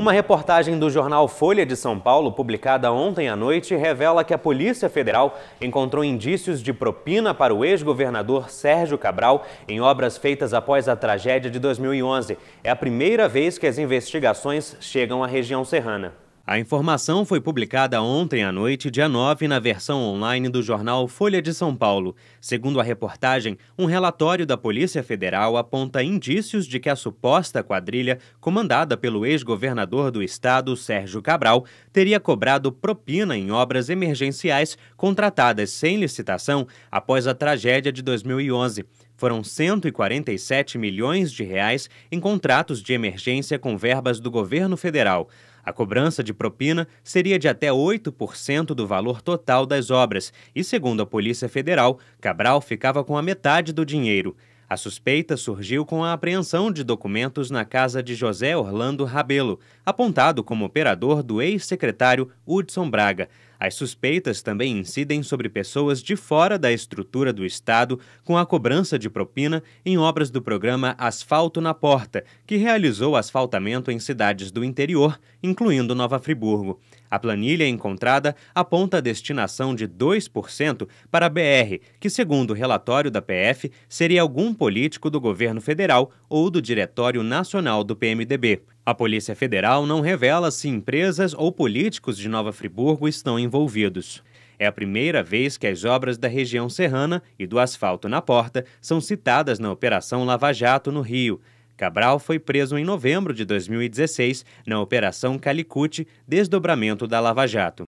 Uma reportagem do jornal Folha de São Paulo, publicada ontem à noite, revela que a Polícia Federal encontrou indícios de propina para o ex-governador Sérgio Cabral em obras feitas após a tragédia de 2011. É a primeira vez que as investigações chegam à região serrana. A informação foi publicada ontem à noite, dia 9, na versão online do jornal Folha de São Paulo. Segundo a reportagem, um relatório da Polícia Federal aponta indícios de que a suposta quadrilha, comandada pelo ex-governador do estado, Sérgio Cabral, teria cobrado propina em obras emergenciais contratadas sem licitação após a tragédia de 2011. Foram 147 milhões de reais em contratos de emergência com verbas do governo federal. A cobrança de propina seria de até 8% do valor total das obras e, segundo a Polícia Federal, Cabral ficava com a metade do dinheiro. A suspeita surgiu com a apreensão de documentos na casa de José Orlando Rabelo, apontado como operador do ex-secretário Hudson Braga. As suspeitas também incidem sobre pessoas de fora da estrutura do Estado com a cobrança de propina em obras do programa Asfalto na Porta, que realizou asfaltamento em cidades do interior, incluindo Nova Friburgo. A planilha encontrada aponta a destinação de 2% para a BR, que, segundo o relatório da PF, seria algum político do governo federal ou do Diretório Nacional do PMDB. A Polícia Federal não revela se empresas ou políticos de Nova Friburgo estão envolvidos. É a primeira vez que as obras da região serrana e do asfalto na porta são citadas na Operação Lava Jato no Rio. Cabral foi preso em novembro de 2016 na Operação Calicute, desdobramento da Lava Jato.